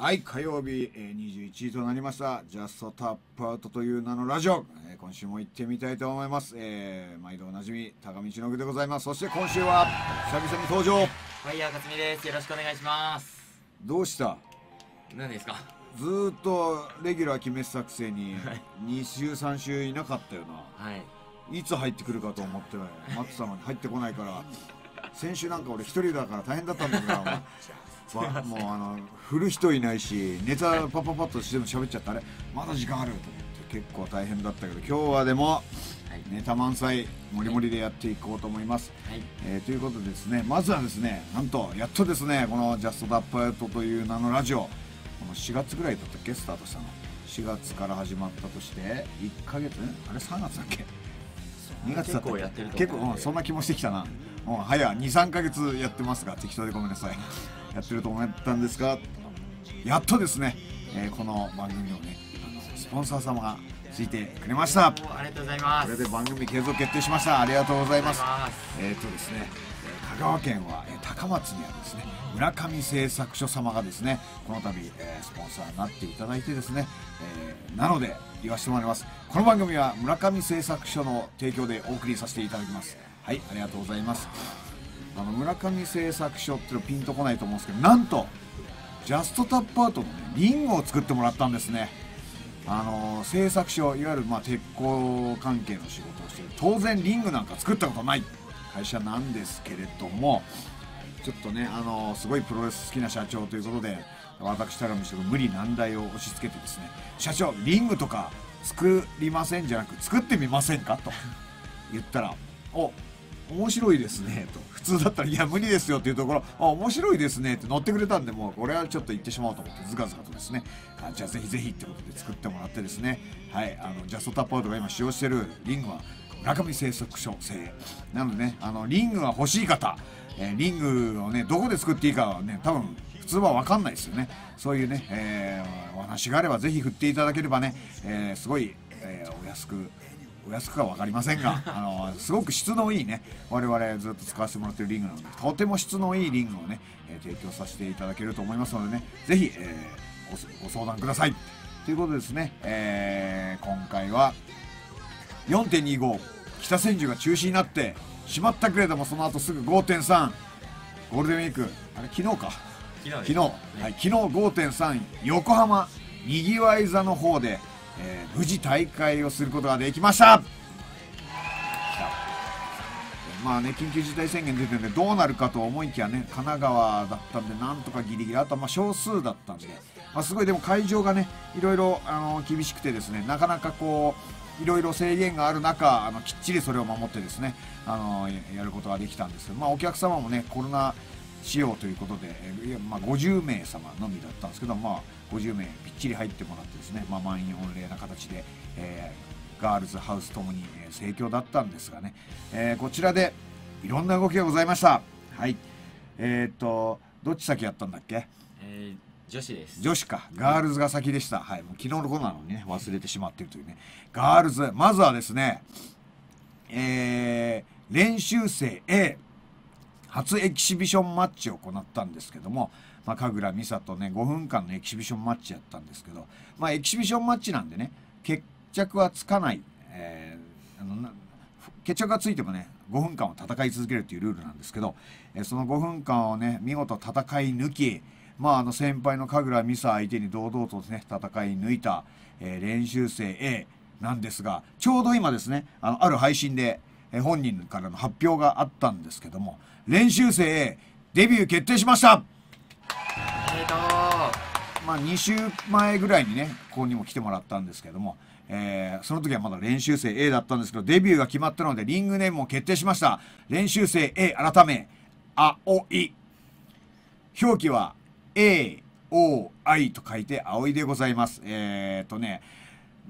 はい、火曜日、え21位となりました、ジャストタップアウトという名のラジオ、え今週も行ってみたいと思います。えー、毎度おなじみ、高見信でございます。そして今週は、久々に登場。ファイヤー勝美です。よろしくお願いします。どうした何ですかずっとレギュラー決めてたくせに、2週、3週いなかったよな。はい。いつ入ってくるかと思って、マット様に入ってこないから、先週なんか俺一人だから大変だったんだけど、まあ、もうあの振る人いないしネタパパパッとしても喋っちゃったあれまだ時間あると思って結構大変だったけど今日はでも、ネタ満載もりもりでやっていこうと思います、はい、えー、ということでですねまずはですねなんとやっとですねこの「ジャストダップアウトという名のラジオこの4月ぐらいだったっけスタートしたの4月から始まったとして1か月あれ3月だっけ2月だっやっけ結構、うん、そんな気もしてきたな、うん、早23か月やってますが適当でごめんなさいやってると思ったんですがやっとですね、えー、この番組をねあのスポンサー様がついてくれましたありがとうございますこれで番組継続決定しましたありがとうございますえっ、ー、とですね香川県は、え高松にあるですね村上製作所様がですねこの度、えー、スポンサーになっていただいてですね、えー、なので言わせてもらいますこの番組は村上製作所の提供でお送りさせていただきますはいありがとうございますあの村上製作所っていうのピンとこないと思うんですけどなんとジャストタップアウトの、ね、リングを作ってもらったんですねあの製作所いわゆるまあ鉄鋼関係の仕事をしてる当然リングなんか作ったことない会社なんですけれどもちょっとねあのすごいプロレス好きな社長ということで私たらの人が無理難題を押し付けてですね社長リングとか作りませんじゃなく作ってみませんかと言ったらお面白いですねと普通だったらいや無理ですよっていうところあ面白いですねって乗ってくれたんでもうこれはちょっと行ってしまおうと思ってずかずかとですねあじゃあぜひぜひってことで作ってもらってですねはいあのジャストタップアウトが今使用してるリングは村上製作所製なのでねあのリングが欲しい方、えー、リングをねどこで作っていいかはね多分普通は分かんないですよねそういうね、えー、お話があればぜひ振っていただければね、えー、すごい、えお安くお安くか分かりませんが あのすごく質のいいね我々ずっと使わせてもらってるリングなのでとても質のいいリングをね、えー、提供させていただけると思いますのでねぜひ、えー、ご相談くださいということですね、えー、今回は4.25北千住が中止になってしまったけれどもその後すぐ5.3ゴールデンウィークあれ昨日か昨日、はい、昨日5.3横浜にぎわい座の方でえー、無事大会をすることができましたまあね緊急事態宣言出てんでどうなるかと思いきやね神奈川だったんでなんとかギリギリあとま少数だったんで、まあ、すごいでも会場がねいろいろあの厳しくてですねなかなかこういろいろ制限がある中あのきっちりそれを守ってですねあのやることができたんですけど、まあ、お客様もねコロナしようということで、いやまあ、50名様のみだったんですけど、まあ、50名ぴっちり入ってもらってですね、まあ、満員御礼な形で、えー、ガールズハウスともに盛況だったんですがね、えー、こちらでいろんな動きがございました。はい。えっ、と、どっち先やったんだっけ、えー女子です女子かガールズが先でした、はい、もう昨日のこなのにね忘れてしまっているというねガールズまずはですねえー、練習生 A 初エキシビションマッチを行ったんですけども、まあ、神楽美沙とね5分間のエキシビションマッチやったんですけど、まあ、エキシビションマッチなんでね決着はつかない、えー、あの決着がついてもね5分間を戦い続けるというルールなんですけど、えー、その5分間をね見事戦い抜きまあ、あの先輩の神楽美沙相手に堂々とね戦い抜いた、えー、練習生 A なんですがちょうど今ですねあのある配信で、え本人からの発表があったんですけども、練習生デビュー決定しましたおめとうまあ2週前ぐらいにねここにも来てもらったんですけどもえー、その時はまだ練習生 A だったんですけどデビューが決まったのでリングネームも決定しました練習生 A 改め青い表記は AOI と書いて葵でございますえー、っとね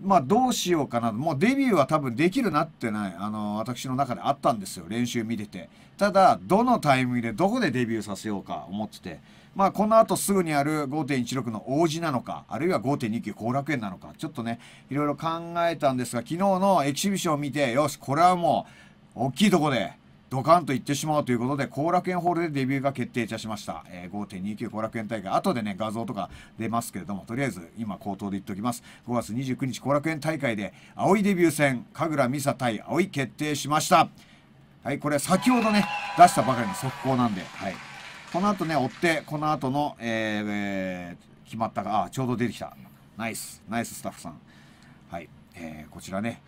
まあどうしようかな。もうデビューは多分できるなってい、あの、私の中であったんですよ。練習見てて。ただ、どのタイミングでどこでデビューさせようか思ってて。まあこの後すぐにある5.16の王子なのか、あるいは5.29後楽園なのか、ちょっとね、いろいろ考えたんですが、昨日のエキシビションを見て、よし、これはもう、大きいとこで、ドカンと言ってしまうということで、後楽園ホールでデビューが決定いたしました。えー、5.29後楽園大会、後でね、画像とか出ますけれども、とりあえず今、口頭で言っておきます。5月29日後楽園大会で、青いデビュー戦、神楽美沙対青い決定しました。はい、これ先ほどね、出したばかりの速攻なんで、はい。この後ね、追って、この後の、えー、えー、決まったが、あ、ちょうど出てきた。ナイス、ナイススタッフさん。はい、えー、こちらね、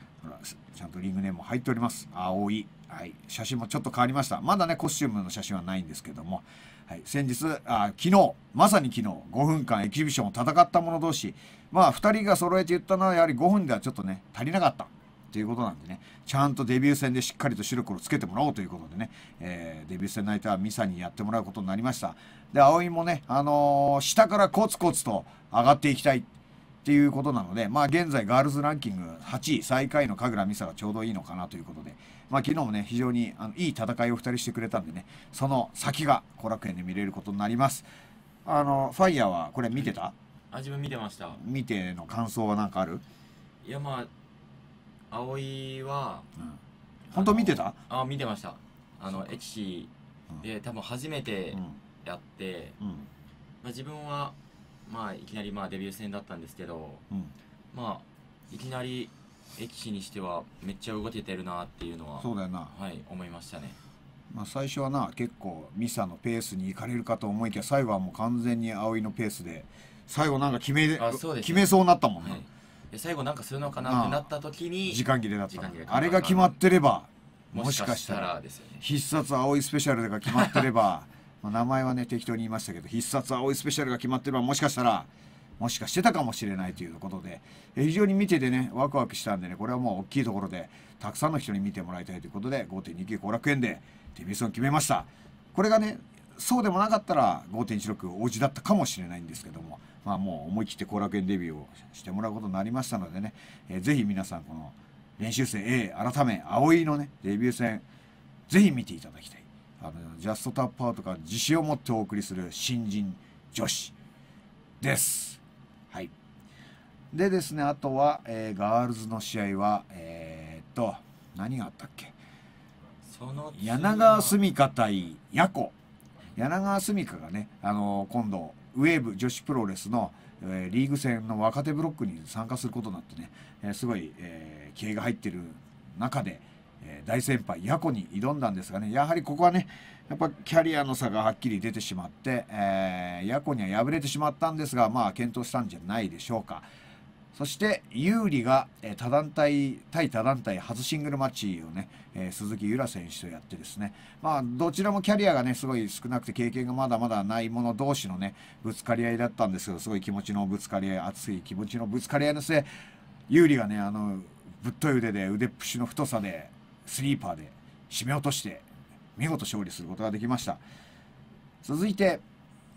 ちゃんとリングネーム入っております。青い。はい、写真もちょっと変わりました。まだね、コスチュームの写真はないんですけども、はい、先日あ、昨日、まさに昨日、5分間エキシビションを戦った者同士、まあ、2人が揃えて言ったのは、やはり5分ではちょっとね、足りなかった。ということなんでね、ちゃんとデビュー戦でしっかりと白黒つけてもらおうということでね、えー、デビュー戦の相手はミサにやってもらうことになりました。で、葵もね、あのー、下からコツコツと上がっていきたい。っていうことなので、まあ現在ガールズランキング8位最下位の神楽美沙がちょうどいいのかなということで、まあ、昨日もね、非常にあのいい戦いを2人してくれたんでね、その先が後楽園で見れることになります。あの、ファイヤーはこれ見てた、あ、自分見てました。見ての感想は何かあるいや、まあ、葵は、うん、本当見てたあ、見てました。あの、エキシで、多分初めてやって、うんうん、まあ、自分は、まあ、いきなりまあデビュー戦だったんですけど、まあ、いきなり駅士にしてはめっちゃ動けてるなっていうのはそうだよなはい思いましたねまあ最初はな結構ミサのペースに行かれるかと思いきや最後はもう完全に葵のペースで最後なんか決め,、あそうですね決めそうになったもんね、はいで最後なんかするのかなってなった時に時間切れだったれあれが決まってればもしかしたら必殺葵スペシャルが決まってればまあ名前はね適当に言いましたけど必殺葵スペシャルが決まってればもしかしたらもしかしてたかもしれないということで、非常に見ててねワクワクしたんでねこれはもう大きいところでたくさんの人に見てもらいたいということで5.29後楽園でデビュー戦を決めましたこれがねそうでもなかったら5.16王子だったかもしれないんですけども、まあ、もう思い切って後楽園デビューをしてもらうことになりましたのでね、えー、ぜひ皆さんこの練習生 A 改め葵のねデビュー戦ぜひ見ていただきたいあのジャストタップパートか自信を持ってお送りする新人女子です。でですね、あとは、えー、ガールズの試合は、えー、っと、何があったっけ柳川澄香対ヤコ。柳川澄香がね、あのー、今度、ウェーブ女子プロレスの、えー、リーグ戦の若手ブロックに参加することになってね、えー、すごい、えー、気合が入ってる中で、えー、大先輩ヤコに挑んだんですがねやはりここはねやっぱキャリアの差がはっきり出てしまって、えー、ヤコには敗れてしまったんですがまあ検討したんじゃないでしょうか。そして、有利が、えー、団体、対多団体初シングルマッチをね、えー、鈴木優良選手とやってですね、まあ、どちらもキャリアがね、すごい少なくて経験がまだまだない者同士のね、ぶつかり合いだったんですけど、すごい気持ちのぶつかり合い、熱い気持ちのぶつかり合いの末、有利がね、あの、ぶっとい腕で腕っぷしの太さで、スリーパーで締め落として、見事勝利することができました。続いて、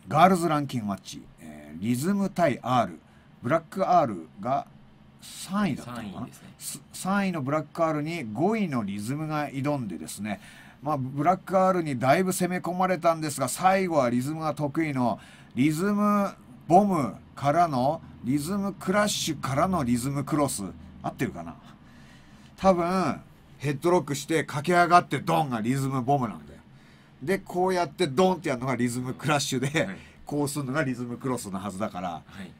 ガールズランキングマッチ、えー、リズム対 R。ブラック R が3位だったのかな、ね、3位のブラック R に5位のリズムが挑んでですねまあ、ブラック R にだいぶ攻め込まれたんですが最後はリズムが得意のリズムボムからのリズムクラッシュからのリズムクロス合ってるかな多分ヘッドロックして駆け上がってドンがリズムボムなんだよでこうやってドンってやるのがリズムクラッシュで、こうするのがリズムクロスのはずだから、はい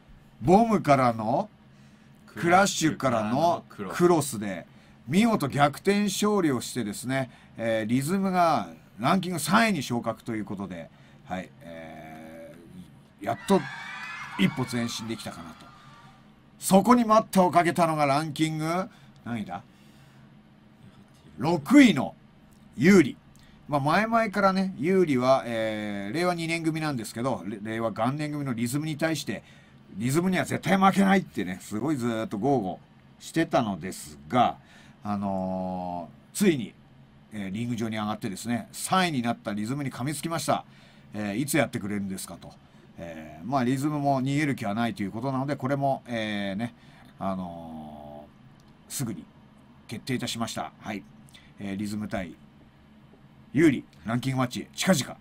ボムからのクラッシュからのクロスで見事逆転勝利をしてですね、えー、リズムがランキング3位に昇格ということで、はいえー、やっと一歩前進できたかなとそこに待ったをかけたのがランキング何位だ6位の有利まあ、前々からね有利は、えー、令和2年組なんですけど令和元年組のリズムに対してリズムには絶対負けないってね、すごいずっと豪語してたのですが、あのー、ついに、えー、リング上に上がってですね、3位になったリズムに噛みつきました。えー、いつやってくれるんですかと。えまあ、リズムも逃げる気はないということなので、これも、えね、あのすぐに決定いたしました。はい。えリズム対有利ランキングマッチ、近々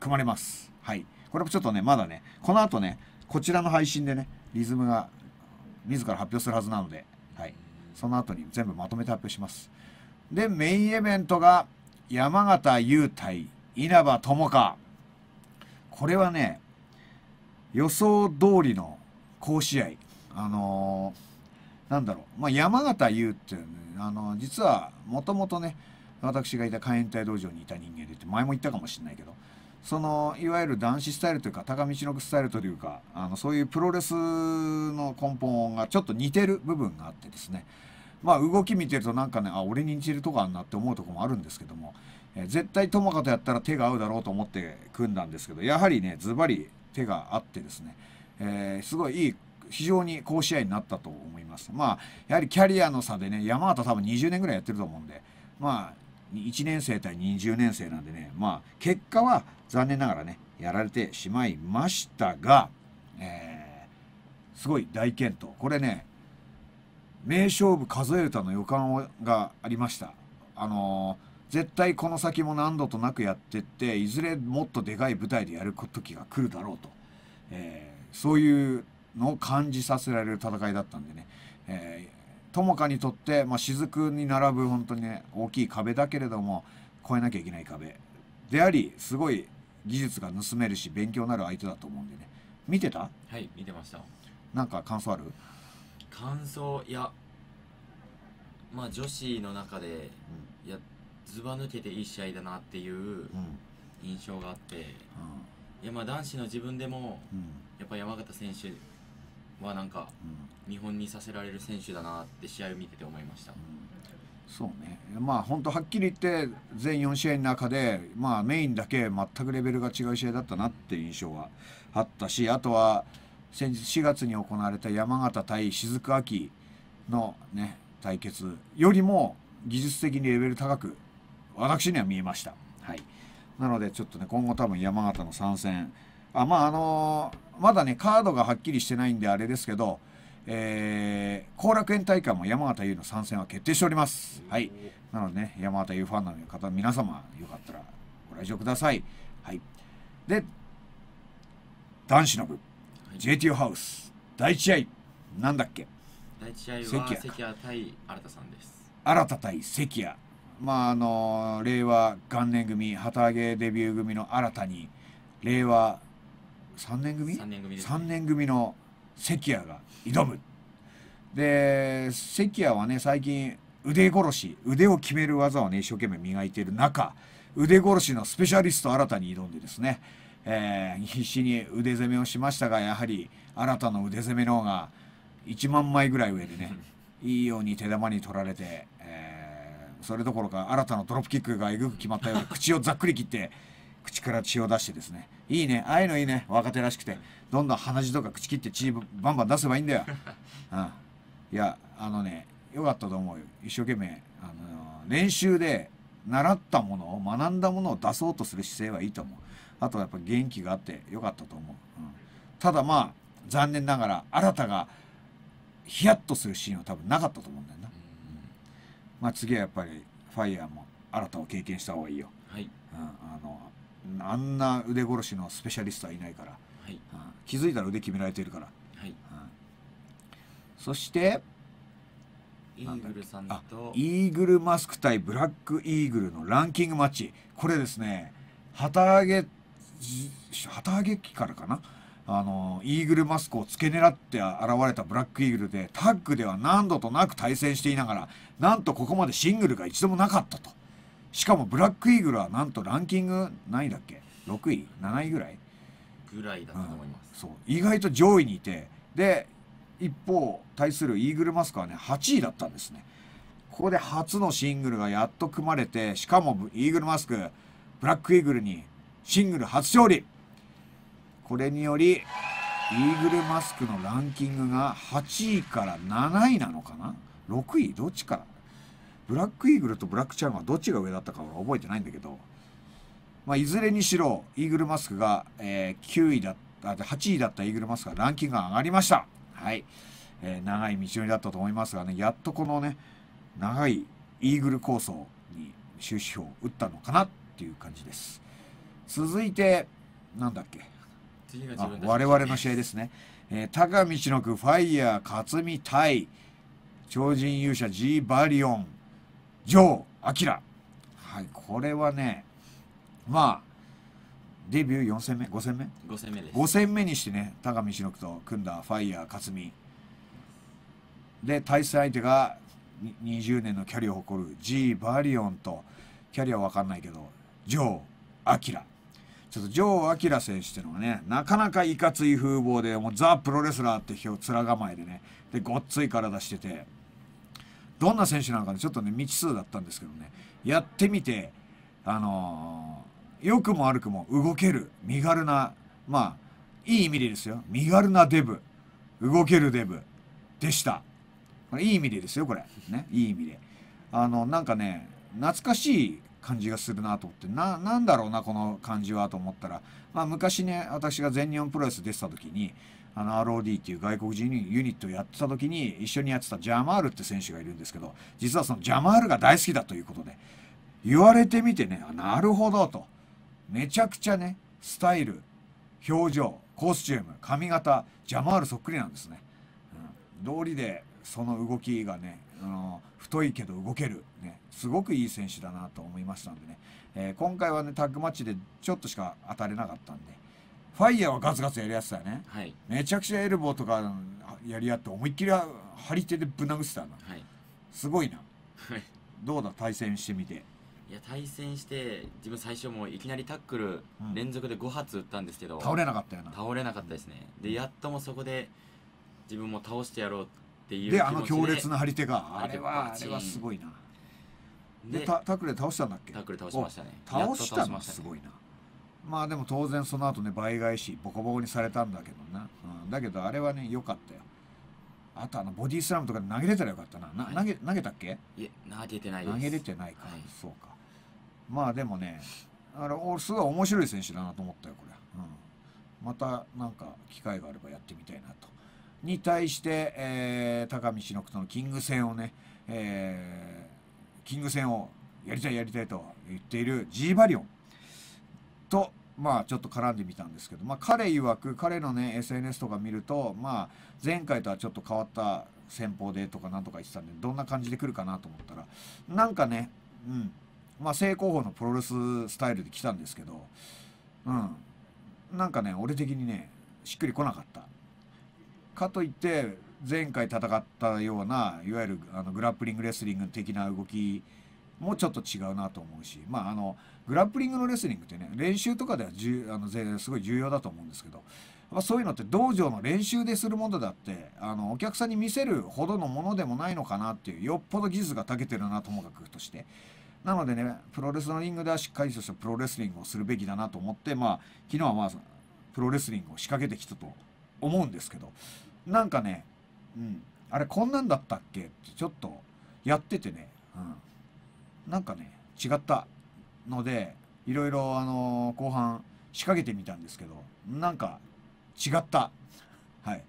組まれます。はい。これもちょっとね、まだね、この後ね、こちらの配信でねリズムが自ら発表するはずなので、はい、その後に全部まとめて発表しますでメインイベントが山形雄対稲葉友香これはね予想通りの好試合あのー、なんだろう、まあ、山形優っていう、ね、あのー、実はもともとね私がいた海援隊道場にいた人間でって前も言ったかもしれないけどそのいわゆる男子スタイルというか高道のスタイルというかあのそういうプロレスの根本がちょっと似てる部分があってですねまあ動き見てるとなんかねあ俺に似てるとこあんなって思うとこもあるんですけども、えー、絶対友果とやったら手が合うだろうと思って組んだんですけどやはりねズバリ手があってですね、えー、すごいいい非常に好試合になったと思いますまあやはりキャリアの差でね山形多分20年ぐらいやってると思うんでまあ1年生対20年生なんでね、まあ、結果は残念ながらね、やられてしまいましたが、えー、すごい大健闘。これね、名勝負数えたの予感がありました。あのー、絶対この先も何度となくやってって、いずれもっとでかい舞台でやる時が来るだろうと、えー、そういうのを感じさせられる戦いだったんでね、え友果にとって、まあ、雫に並ぶ本当にね大きい壁だけれども超えなきゃいけない壁でありすごい技術が盗めるし勉強なる相手だと思うんでね見てたはい見てましたなんか感想ある感想いやまあ女子の中で、うん、いやずば抜けていい試合だなっていう印象があって、うん、いやまあ男子の自分でも、うん、やっぱ山形選手はなんか、見本にさせられる選手だなって試合を見てて思いました。そうね、まあ本当はっきり言って全4試合の中で、まあ、メインだけ全くレベルが違う試合だったなっていう印象はあったしあとは先日4月に行われた山形対雫秋の、ね、対決よりも技術的にレベル高く私には見えました。はい、なのでちょっとね今後多分山形の参戦あまああのー、まだねカードがはっきりしてないんであれですけど後、えー、楽園大会も山形優の参戦は決定しておりますはいなのでね山形優ファンの方皆様よかったらご来場くださいはいで男子の部、はい、JTO ハウス第1試合なんだっけ第1試合は関谷対新田さんです新田対関谷まああの令和元年組旗揚げデビュー組の新たに令和3年組 ?3 年組です、ね、3年組の関谷が挑むで関谷はね最近腕殺し腕を決める技をね一生懸命磨いている中腕殺しのスペシャリスト新たに挑んでですね、えー、必死に腕攻めをしましたがやはり新たの腕攻めの方が1万枚ぐらい上でね いいように手玉に取られて、えー、それどころか新たなドロップキックがえぐく決まったように口をざっくり切って口から血を出してですねいいねああいうのいいね若手らしくてどんどん鼻血とか口切って血バンバン出せばいいんだよ、うん、いやあのねよかったと思うよ一生懸命、あのー、練習で習ったものを学んだものを出そうとする姿勢はいいと思うあとはやっぱ元気があってよかったと思う、うん、ただまあ残念ながら新たがヒヤッとするシーンは多分なかったと思うんだよな、うんまあ、次はやっぱりファイヤーも新たを経験した方がいいよ、はいうん、あのあんな腕殺しのスペシャリストはいないから、はい、うん、気づいたら腕決められているから、はいうん、そしてイーグルさんとイーグルマスク対ブラックイーグルのランキングマッチこれですね旗揚げ旗揚げ機からかなあのイーグルマスクを付け狙って現れたブラックイーグルでタッグでは何度となく対戦していながらなんとここまでシングルが一度もなかったと。しかもブラックイーグルはなんとランキング何位だっけ6位7位ぐらいぐらいだと思います、うん、そう意外と上位にいてで一方対するイーグルマスクはね8位だったんですねここで初のシングルがやっと組まれてしかもイーグルマスクブラックイーグルにシングル初勝利これによりイーグルマスクのランキングが8位から7位なのかな6位どっちからブラックイーグルとブラックチャームはどっちが上だったか覚えてないんだけど、まあ、いずれにしろイーグルマスクが、えー、9位だった8位だったイーグルマスクがランキングが上がりましたはい、えー、長い道のりだったと思いますがねやっとこのね長いイーグル構想に終止符を打ったのかなっていう感じです続いてなんだっけあ我々の試合ですね、えー、高道の区ファイヤー勝美対超人勇者 G バリオンジョー・アはい、これはね、まあ、デビュー4戦目 ?5 戦目 ?5 戦目です。5戦目にしてね、高見忍と組んだファイヤー勝美。で、対戦相手が20年のキャリアを誇る G・ バリオンと、キャリアは分かんないけど、ジョー・アキラ。ちょっとジョー・ア選手っていうのはね、なかなかいかつい風貌で、もうザ・プロレスラーって表、面構えでね、で、ごっつい体してて、どんな選手なのかちょっとね未知数だったんですけどねやってみてあの良、くも悪くも動ける身軽なまあいい意味でですよ身軽なデブ動けるデブでしたこれいい意味でですよこれねいい意味であのなんかね懐かしい感じがするなと思ってななんだろうなこの感じはと思ったら、まあ、昔ね私が全日本プロレス出てた時にあの ROD っていう外国人ユニットをやってた時に一緒にやってたジャマールって選手がいるんですけど実はそのジャマールが大好きだということで言われてみてねなるほどとめちゃくちゃねスタイル表情コスチューム髪型ジャマールそっくりなんですね、うん、道理でその動きがねあの太いけど動ける、ね、すごくいい選手だなと思いましたんでね、えー、今回はねタッグマッチでちょっとしか当たれなかったんで、ファイヤーはガツガツやるやつだね、はい、めちゃくちゃエルボーとかやり合って思いっきり張り手でぶん殴ってたな、はい、すごいな、どうだ対戦してみていや対戦して自分最初もいきなりタックル連続で5発打ったんですけど、うん、倒れなかったよな倒れなかったですね、でやっともそこで自分も倒してやろうっていうであの強烈な張り手があれはあれはすごいなでタタックルで倒したんだっけタックル倒しましたね倒したのすごいなまあでも当然その後ね倍返しボコボコにされたんだけどな、うん、だけどあれはね良かったよあとあのボディスラムとか投げれたらよかったなな、はい、投げ投げたっけいえ投げてないです投げれてないか、はい、そうかまあでもねあれすごい面白い選手だなと思ったよこれ、うん、またなんか機会があればやってみたいなとに対して、えー、高見忍とのキング戦をね、えー、キング戦をやりたいやりたいと言っている G バリオンと、まあちょっと絡んでみたんですけど、まあ彼曰く、彼のね、SNS とか見ると、まあ前回とはちょっと変わった戦法でとかなんとか言ってたんで、どんな感じで来るかなと思ったら、なんかね、うん、まあ正攻法のプロレススタイルで来たんですけど、うん、なんかね、俺的にね、しっくりこなかった。かといって、前回戦ったような、いわゆるあのグラップリングレスリング的な動きもちょっと違うなと思うし、まああの、グラップリングのレスリングってね練習とかではあのすごい重要だと思うんですけどまそういうのって道場の練習でするものだってあのお客さんに見せるほどのものでもないのかなっていうよっぽど技術が長けてるなともかくとしてなのでねプロレスのリングではしっかりとしたプロレスリングをするべきだなと思ってまあ昨日はまあプロレスリングを仕掛けてきたと思うんですけどなんかね、うん、あれこんなんだったっけってちょっとやっててね、うん、なんかね違ったのでいろいろあの後半仕掛けてみたんですけどなんか違ったはい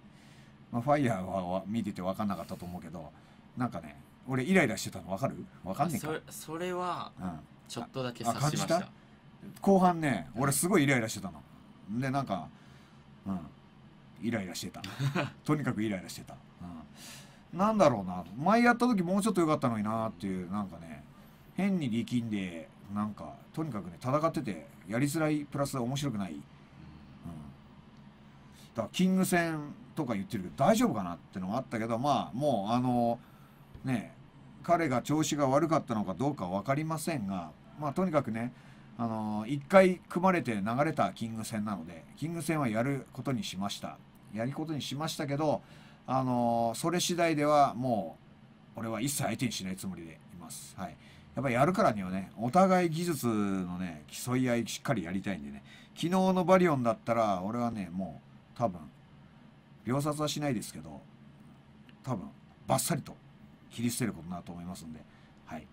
まあ、ファイヤーは見てて分かんなかったと思うけどなんかね俺イライラしてたの分かる分かんねえかそれは、ちょっとだけ察しました後半ね俺すごいイライラしてたのでなんかうんイライラしてた とにかくイライラしてた、うん、なんだろうな前やった時もうちょっと良かったのになっていうなんかね変に力んでなんかとにかくね戦っててやりづらいプラス面白くない、うん、だからキング戦とか言ってるけど大丈夫かなってのもあったけどまあもうあのね彼が調子が悪かったのかどうか分かりませんがまあとにかくねあの1回組まれて流れたキング戦なのでキング戦はやることにしましたやることにしましたけどあのそれ次第ではもう俺は一切相手にしないつもりでいます。はいやっぱりやるからにはね、お互い技術のね、競い合いしっかりやりたいんでね、昨日のバリオンだったら、俺はね、もう、多分、秒殺はしないですけど、多分、バッサリと切り捨てることだと思いますんで、はい。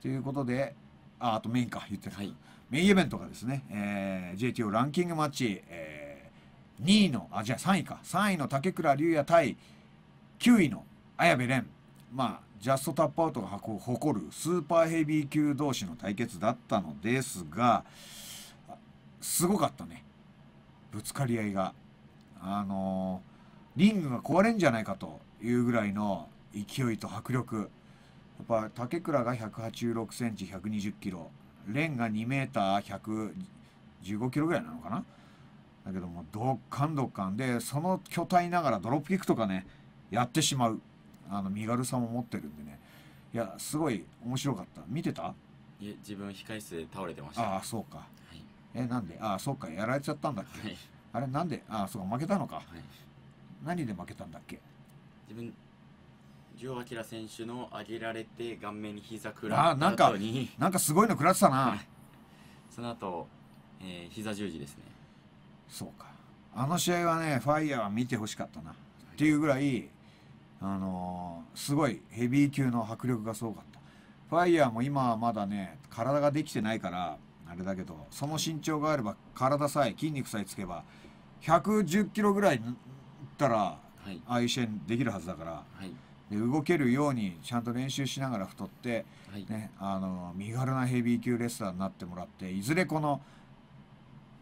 ということで、あ、あとメインか、言ってた。はい、メインイベントがですね、えー、JTO ランキングマッチ、えー、2位の、あ、じゃあ3位か、3位の竹倉竜也対9位の綾部蓮。まあ、ジャストタップアウトが誇るスーパーヘビー級同士の対決だったのですがすごかったねぶつかり合いがあのー、リングが壊れんじゃないかというぐらいの勢いと迫力やっぱ竹倉が1 8 6センチ1 2 0キロレンが2メーター1 1 5キロぐらいなのかなだけどもドッカンドッカンでその巨体ながらドロップキックとかねやってしまうあの身軽さも持ってるんでねいやすごい面白かった見てたいえ自分控室で倒れてましたああそうか、はい、えなんでああそうかやられちゃったんだっけ、はい、あれなんでああそうか負けたのか、はい、何で負けたんだっけ自分城明選手の上げられて顔面に膝くらったなんかなんかすごいの食らってたなその後、えー、膝十字ですねそうかあの試合はねファイヤーは見てほしかったな、っていうぐらいあのー、すごいヘビー級の迫力がすごかった。ファイヤーも今はまだね、体ができてないから、あれだけど、その身長があれば、体さえ、筋肉さえつけば、110キロぐらいいったら、はい、ああいう試合できるはずだから、はい、で動けるようにちゃんと練習しながら太って、はい、ね、あの身軽なヘビー級レスラーになってもらっていずれこの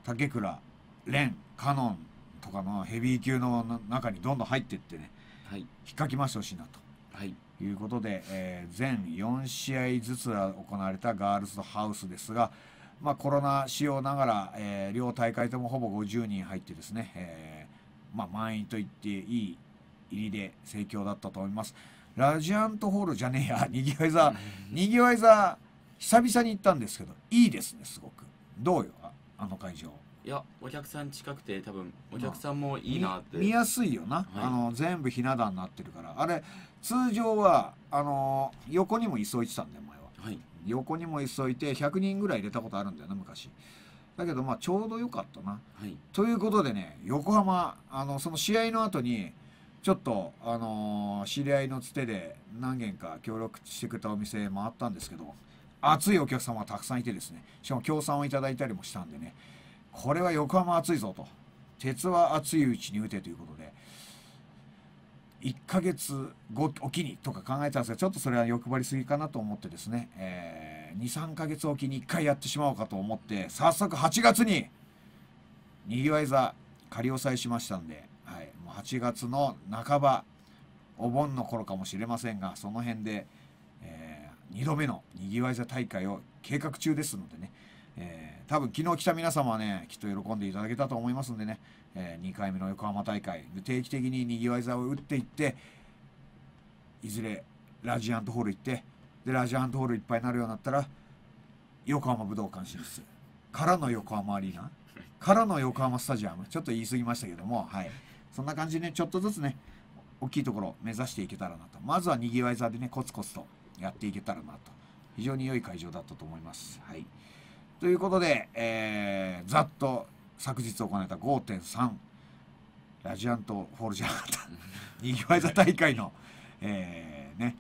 竹倉蓮カノンとかのヘビー級の中にどんどん入っていってね引っかき回してほしいなと。はいいうことで、えー、全4試合ずつ行われたガールズハウスですが、まあ、コロナ仕様ながら、えー、両大会ともほぼ50人入ってですね、えー、まあ、満員と言っていい入りで盛況だったと思います。ラジアントホールじゃねえや、にぎわい座、にぎわい座、久々に行ったんですけど、いいですね、すごく。どうよ、あの会場。いやお客さん近くて多分お客さんもいいなって、見やすいよな、はい、あの全部ひな壇になってるからあれ通常はあの横にも急いでたんだよ前は、はい、横にも急いで100人ぐらい入れたことあるんだよな昔だけどまあちょうどよかったな、はい、ということでね横浜あのその試合の後にちょっと、あの知り合いのつてで何軒か協力してくれたお店回ったんですけど熱いお客様がたくさんいてですねしかも協賛をいただいたりもしたんでねこれは横浜暑いぞと。鉄は熱いうちに打てということで、1ヶ月後おきにとか考えたんですが、ちょっとそれは欲張りすぎかなと思ってですね、えー、2、3ヶ月おきに1回やってしまおうかと思って、早速8月に、にぎわい座仮押さえしましたんで、はい、もう8月の半ば、お盆の頃かもしれませんが、その辺で、えー、2度目のにぎわい座大会を計画中ですのでね、えー、多分昨日来た皆様はね、きっと喜んでいただけたと思いますんでね、えー、2回目の横浜大会、定期的ににぎわい座を打っていって、いずれラジアントホール行って、で、ラジアントホールいっぱいになるようになったら、横浜武道館進出、からの横浜アリーナ、からの横浜スタジアム、ちょっと言い過ぎましたけども、はい。そんな感じでね、ちょっとずつね、大きいところを目指していけたらなと。まずはにぎわい座でね、コツコツとやっていけたらなと。非常に良い会場だったと思います。はい。ということで、えー、ざっと昨日行われた5.3ラジアントフォルジャータ にぎわい座大会の、えー、ね、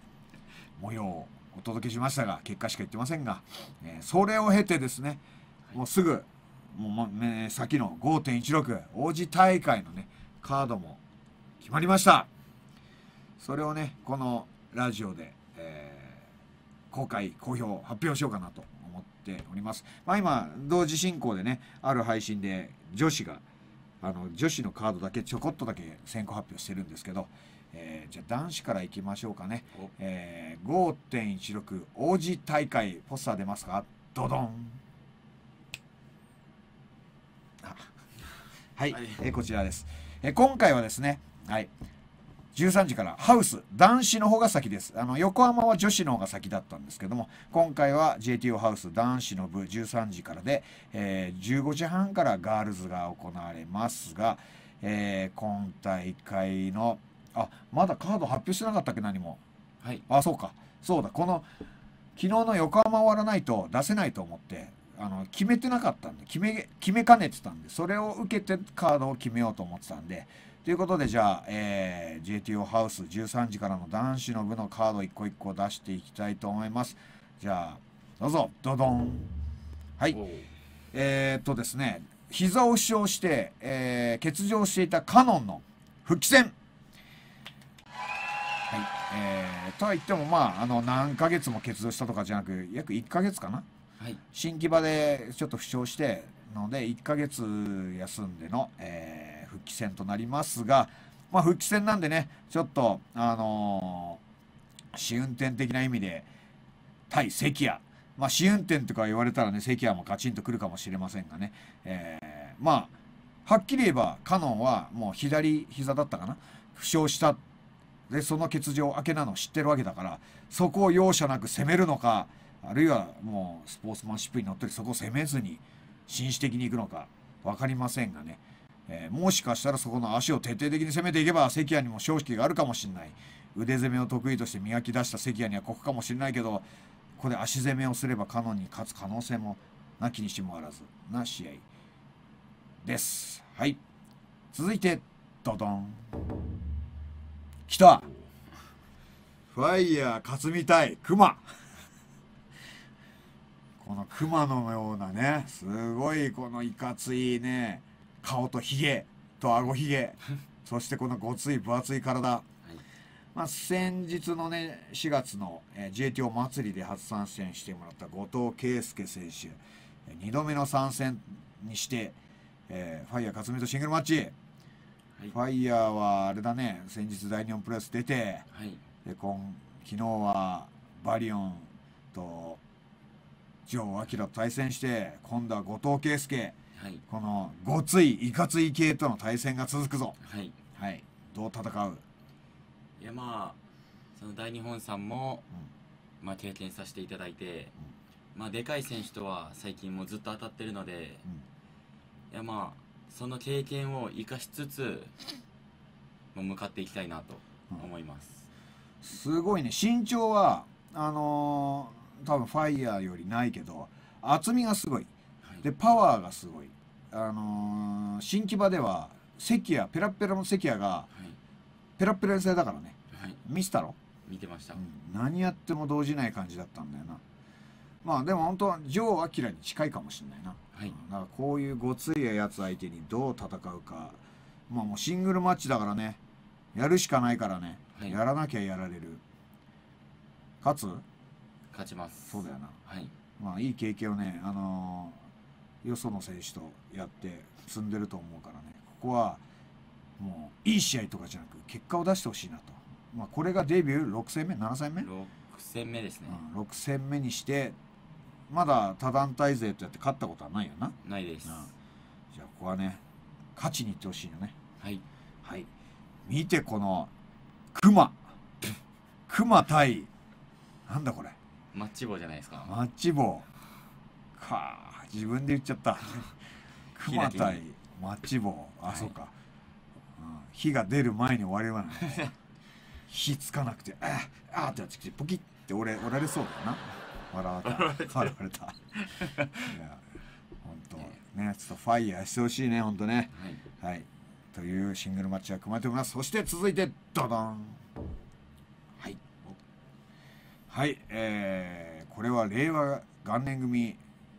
模様をお届けしましたが結果しか言ってませんが、えー、それを経てですねもうすぐもう、ね、先の5.16王子大会のねカードも決まりましたそれをねこのラジオで、えー、公開公表発表しようかなとております。まあ、今、同時進行でね、ある配信で女子が、あの女子のカードだけちょこっとだけ先行発表してるんですけど、えー、じゃあ男子からいきましょうかね、えー、5.16王子大会ポスター出ますかドドンはい、はい、えー、こちらです、えー、今回はですねはい13時からハウス男子の方が先ですあの横浜は女子の方が先だったんですけども今回は JTO ハウス男子の部13時からで、えー、15時半からガールズが行われますが、えー、今大会のあまだカード発表してなかったっけ何もはいあそうかそうだこの昨日の横浜終わらないと出せないと思ってあの決めてなかったんで決め決めかねてたんでそれを受けてカードを決めようと思ってたんでということでじゃあ、えー、JTO ハウス13時からの男子の部のカード一個一個出していきたいと思いますじゃあどうぞドドンはいえー、っとですね膝を負傷して、えー、欠場していたカノンの復帰戦はいえー、とは言ってもまああの何ヶ月も欠場したとかじゃなく約1ヶ月かな、はい、新木場でちょっと負傷してので1ヶ月休んでの、えー復帰戦となりますが、まあ、復帰戦なんでね、ちょっと、あのー、試運転的な意味で、対関谷、まあ、試運転とか言われたらね、関谷もカチンとくるかもしれませんがね、えー、まあ、はっきり言えば、カノンはもう左膝だったかな、負傷したでその欠場明けなの知ってるわけだからそこを容赦なく攻めるのかあるいはもうスポーツマンシップに乗ってり、そこを攻めずに紳士的に行くのか分かりませんがねえー、もしかしたらそこの足を徹底的に攻めていけば関谷にも勝機があるかもしれない腕攻めを得意として磨き出した関谷にはここかもしれないけどここで足攻めをすればカノンに勝つ可能性もなきにしもあらずな試合ですはい続いてドドン来たファイヤー勝みたいクマこのクマのようなねすごいこのいかついね顔とひげとあごひげそしてこのごつい分厚い体、はい、まあ、先日のね4月の JTO 祭りで初参戦してもらった後藤圭介選手2度目の参戦にして、えー、ファイヤー勝美とシングルマッチ、はい、ファイヤーはあれだね先日第2オンプレス出て、はい、で今昨日はバリオンと城明と対戦して今度は後藤圭介はい、このごついいかつい系との対戦が続くぞ、はいはい、どう戦ういやまあその大日本さんも、うん、まあ、経験させていただいて、うん、まあ、でかい選手とは最近もずっと当たってるので、うん、いやまあその経験を生かしつつ 向かっていきたいなと思います、すごいね身長はあのー、多分ファイヤーよりないけど厚みがすごいでパワーがすごい、あのー、新木場では関谷ペラペラの関谷が、はい、ペラペラにさだからね、はい、見せたろ見てました、うん、何やっても動じない感じだったんだよなまあでも本当は城ラに近いかもしれないな、はい、うん、だからこういうごついやつ相手にどう戦うかまあもうシングルマッチだからねやるしかないからね、はい、やらなきゃやられる勝つ勝ちますそうだよな、はい、まあいい経験をねあのーよその選手とやって積んでると思うからねここはもういい試合とかじゃなく結果を出してほしいなと、まあ、これがデビュー6戦目7戦目6戦目ですね、うん、6戦目にしてまだ多団体勢とやって勝ったことはないよなないです、うん、じゃあここはね勝ちにいってほしいよねはい、はい、見てこの熊熊対なんだこれマッチ棒じゃないですかマッチ棒か自分で言っちゃった 熊対マッチ棒あ、はい、そうか、うん、火が出る前に終わりはない 火つかなくてああってなってポキって俺折られそうだな笑われた笑われたいや本当ねちょっとファイヤーしてほしいね本当ね、はい、はい、というシングルマッチは組まれておりますそして続いてドドンはいはいえー、これは令和元年組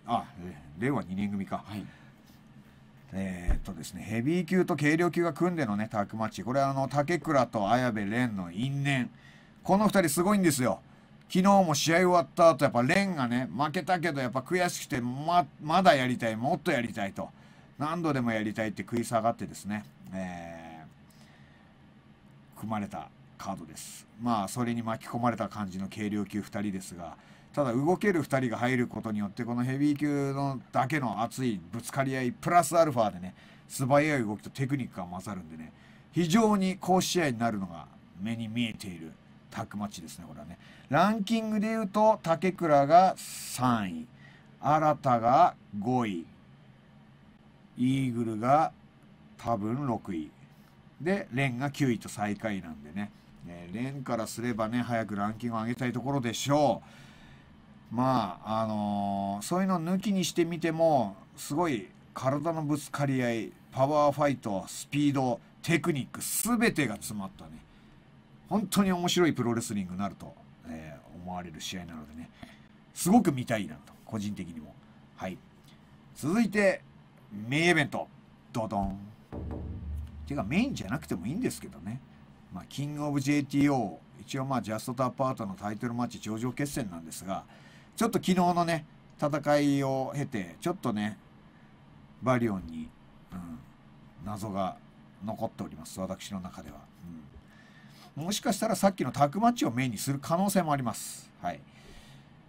あ令和2年組か、はい、えー、っとですね、ヘビー級と軽量級が組んでのね、タッグマッチ。これはあの、竹倉と綾部蓮の因縁。この2人すごいんですよ。昨日も試合終わった後、やっぱ蓮がね、負けたけど、やっぱ悔しくて、ま、まだやりたい、もっとやりたいと。何度でもやりたいって食い下がってですね、えー、組まれたカードです。まあ、それに巻き込まれた感じの軽量級2人ですが、ただ動ける2人が入ることによってこのヘビー級のだけの熱いぶつかり合いプラスアルファでね素早い動きとテクニックが勝るんでね非常に好試合になるのが目に見えているタッグマッチですねこれはねランキングでいうと竹倉が3位新田が5位イーグルが多分6位で蓮が9位と最下位なんでねね蓮からすればね早くランキングを上げたいところでしょうまああのー、そういうの抜きにしてみてもすごい体のぶつかり合いパワーファイトスピードテクニック全てが詰まったね本当に面白いプロレスリングになると、えー、思われる試合なのでねすごく見たいなと個人的にもはい続いてメインイベントドドンてかメインじゃなくてもいいんですけどね、まあ、キングオブ JTO 一応まあジャストとアパートのタイトルマッチ頂上決戦なんですがちょっと昨日のね、戦いを経て、ちょっとね、バリオンに、うん、謎が残っております、私の中では。うん、もしかしたらさっきのタクマッチをメインにする可能性もあります。はい。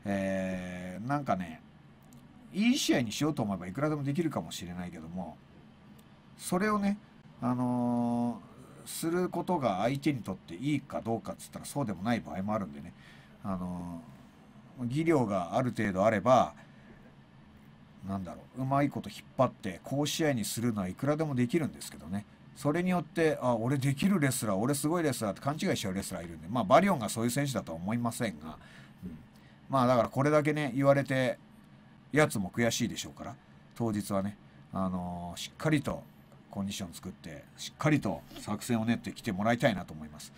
えー、なんかね、いい試合にしようと思えばいくらでもできるかもしれないけども、それをね、あのー、することが相手にとっていいかどうかっつったらそうでもない場合もあるんでね、あのー技量がある程度あればなんだろううまいこと引っ張って好試合にするのはいくらでもできるんですけどねそれによってあ俺できるレスラー俺すごいレスラーって勘違いしちゃうレスラーいるんでまあバリオンがそういう選手だとは思いませんが、うん、まあだからこれだけね言われてやつも悔しいでしょうから当日はね、あのー、しっかりとコンディション作ってしっかりと作戦を練ってきてもらいたいなと思います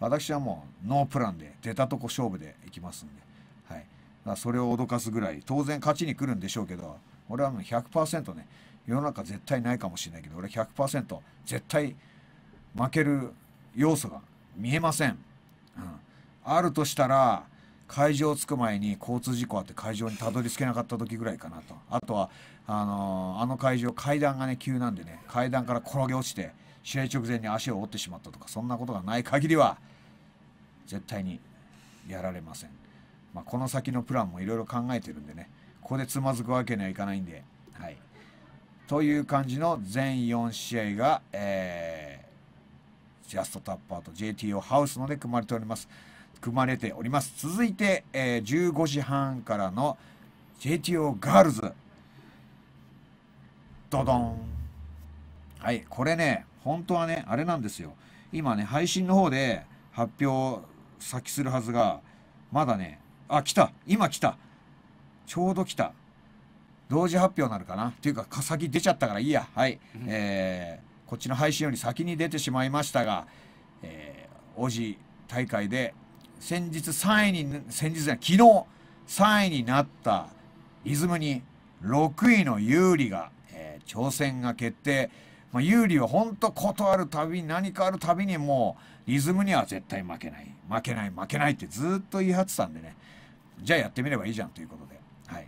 私はもうノープランで出たとこ勝負でいきますんでそれを脅かすぐらい当然勝ちに来るんでしょうけど俺はもう100%ね世の中絶対ないかもしれないけど俺100%絶対負ける要素が見えません、うん、あるとしたら会場着く前に交通事故あって会場にたどり着けなかった時ぐらいかなとあとはあのー、あの会場階段がね急なんでね階段から転げ落ちて試合直前に足を折ってしまったとかそんなことがない限りは絶対にやられませんまあ、この先のプランもいろいろ考えてるんでね、ここでつまずくわけにはいかないんで、はい。という感じの全4試合が、えー、ジャストタッパーと JTO ハウスので組まれております。組まれております。続いて、えー、15時半からの JTO ガールズ。ドドン。はい、これね、本当はね、あれなんですよ。今ね、配信の方で発表先するはずが、まだね、あ来た今来たちょうど来た同時発表なるかなっていうか先出ちゃったからいいやはい、うん、えー、こっちの配信より先に出てしまいましたが、えー、王子大会で先日3位に先日じゃ昨日3位になったリズムに6位の有利が、えー、挑戦が決定まあ、有利は本当断とるたび何かあるたびにもうリズムには絶対負けない負けない負けないってずっと言い張ってたんでねじゃあやってみればいいじゃんということで、はい、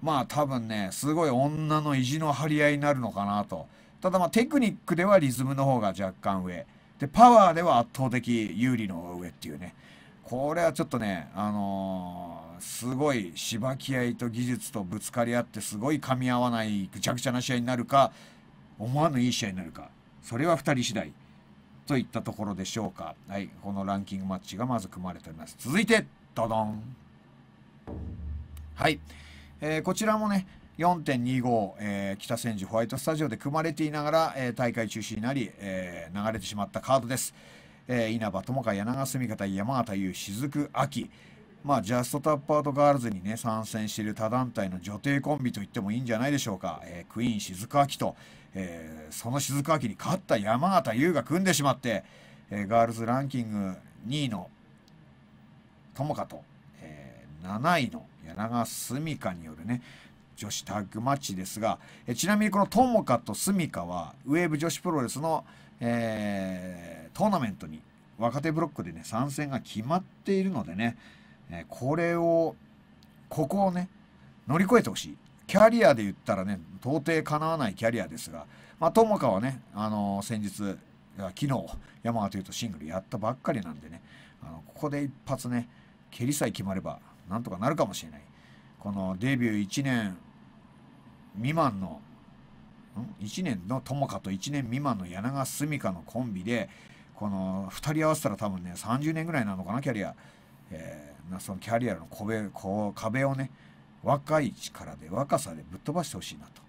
まあ多分ねすごい女の意地の張り合いになるのかなとただまあテクニックではリズムの方が若干上でパワーでは圧倒的有利の上っていうねこれはちょっとねあのー、すごいしばき合いと技術とぶつかり合ってすごい噛み合わないぐちゃぐちゃな試合になるか思わぬいい試合になるかそれは2人次第といったところでしょうか。はい、このランキングマッチがまず組まれております。続いて、ドドンはい、えー、こちらもね4.25、えー、北千住ホワイトスタジオで組まれていながら、えー、大会中止になり、えー、流れてしまったカードです、えー、稲葉友香柳澄方山形優雫秋まあ、ジャストタッパーとガールズにね参戦している他団体の女帝コンビと言ってもいいんじゃないでしょうか、えー、クイーン雫亜紀と、えー、その雫亜紀に勝った山形優が組んでしまって、えー、ガールズランキング2位の友香と7位の柳川澄香によるね女子タッグマッチですがえちなみにこのトモカとスミカはウェーブ女子プロレスの、えー、トーナメントに若手ブロックでね参戦が決まっているのでね、えこれをここをね乗り越えてほしいキャリアで言ったらね到底かなわないキャリアですがまあトモカはねあのー、先日昨日山形というとシングルやったばっかりなんでねあのここで一発ね蹴りさえ決まればなんとかなるかもしれない。このデビュー1年未満の、ん ?1 年の友果と1年未満の柳川澄香のコンビで、この2人合わせたら多分ね、30年ぐらいなのかな、キャリア。えー、そのキャリアの壁こう壁をね、若い力で、若さでぶっ飛ばしてほしいなと。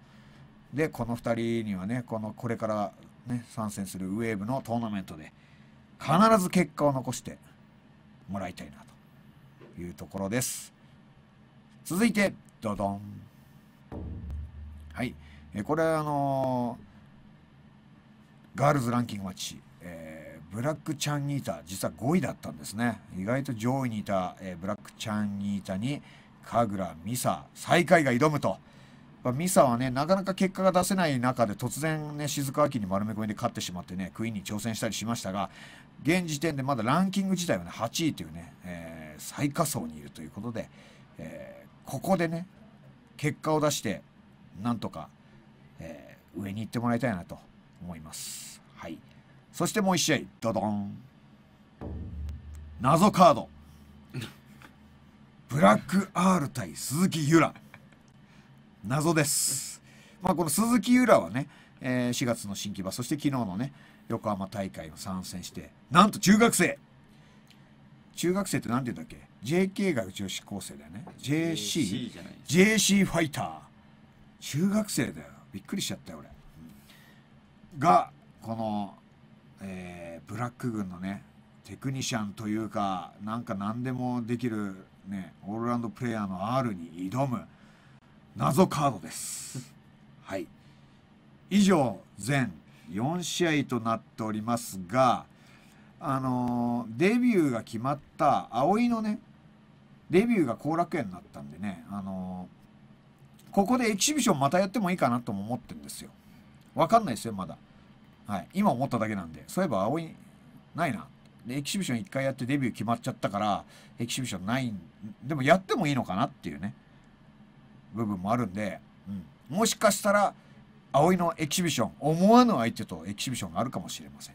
で、この2人にはね、このこれからね、参戦するウェーブのトーナメントで、必ず結果を残してもらいたいなと。いうところです。続いて、ドドン。はい。えこれあのー、ガールズランキングマッチ、えー、ブラックチャンニータ、実は5位だったんですね。意外と上位にいた、えー、ブラックチャンニータに、神楽美沙、最下位が挑むと。ミサはね、なかなか結果が出せない中で突然ね、静川家に丸め込みで勝ってしまってね、クイーンに挑戦したりしましたが、現時点でまだランキング自体はね、8位というね、えー、最下層にいるということで、えー、ここでね、結果を出して、なんとか、えー、上に行ってもらいたいなと思います。はい。そしてもう1試合、ドドン。謎カード。ブラック R 対鈴木優良。謎です。まあ、この鈴木由良はね、えー、4月の新木場、そして昨日のね、横浜大会を参戦して、なんと中学生中学生って何て言うんだっけ ?JK が女子高生だよね。JC?JC JC ファイター。中学生だよ。びっくりしちゃったよ、俺。が、この、えー、ブラック軍のね、テクニシャンというか、なんか何でもできる、ね、オールラウンドプレイヤーの R に挑む。謎カードです。はい。以上、全4試合となっておりますが、あのー、デビューが決まった葵のね、デビューが後楽園になったんでね、あのー、ここでエキシビションまたやってもいいかなとも思ってるんですよ。わかんないですよ、まだ。はい。今思っただけなんで、そういえば葵、ないな。で、エキシビション1回やってデビュー決まっちゃったから、エキシビションないでもやってもいいのかなっていうね。部分もあるんで、うん、もしかしたら葵のエキシビション思わぬ相手とエキシビションがあるかもしれません、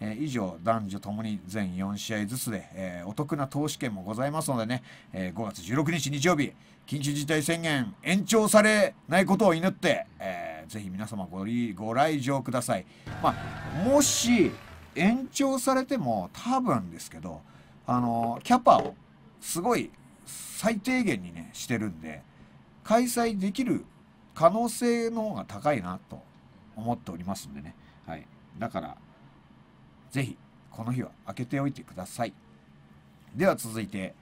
えー、以上男女ともに全4試合ずつで、えー、お得な投資券もございますのでね、えー、5月16日日曜日緊急事態宣言延長されないことを祈って、えー、ぜひ皆様ごご来場ください、まあ、もし延長されても多分ですけどあのキャパをすごい最低限にねしてるんで開催できる可能性の方が高いなと思っておりますんでね、はい、だから是非この日は開けておいてくださいでは続いて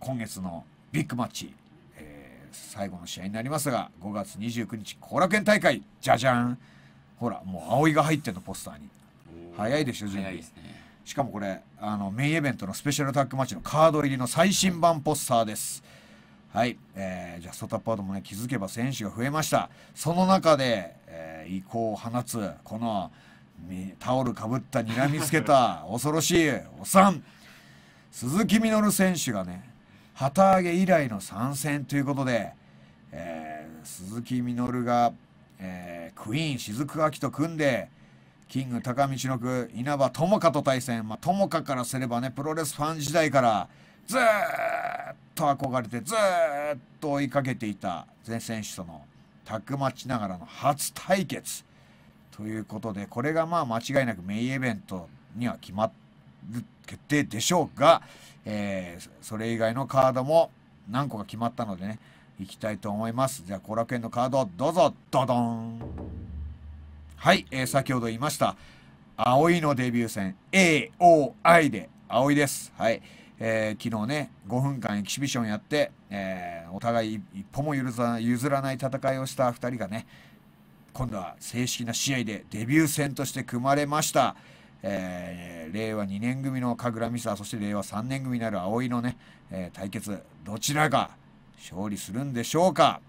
今月のビッグマッチ、えー、最後の試合になりますが5月29日後楽園大会じゃじゃんほらもう葵が入ってんのポスターに早いでしょ準備、ね、しかもこれあのメインイベントのスペシャルタッグマッチのカード入りの最新版ポスターです、はい、えー、じゃあスタタパードもね気づけば選手が増えましたその中で、えー、意向を放つこのタオルかぶったにらみつけた 恐ろしいおっさん鈴木稔選手がね旗揚げ以来の参戦ということで、えー、鈴木稔が、えー、クイーン雫明と組んでキング高道の区稲葉友香と対戦、まあ、友香からすればねプロレスファン時代からずーっとと憧れてずっと追いかけていた前選手とのたくまちながらの初対決ということでこれがまあ間違いなくメインイベントには決まる決定でしょうが、えー、それ以外のカードも何個か決まったのでねいきたいと思いますじゃあ後楽園のカードどうぞドドンはい、えー、先ほど言いました葵のデビュー戦 AOI で葵ですはいえー、昨日ね、5分間エキシビションやって、えー、お互い一歩も譲らない戦いをした2人がね、今度は正式な試合でデビュー戦として組まれました。えー、令和2年組の神楽美沙、そして令和3年組になる葵のね、えー、対決、どちらが勝利するんでしょうか。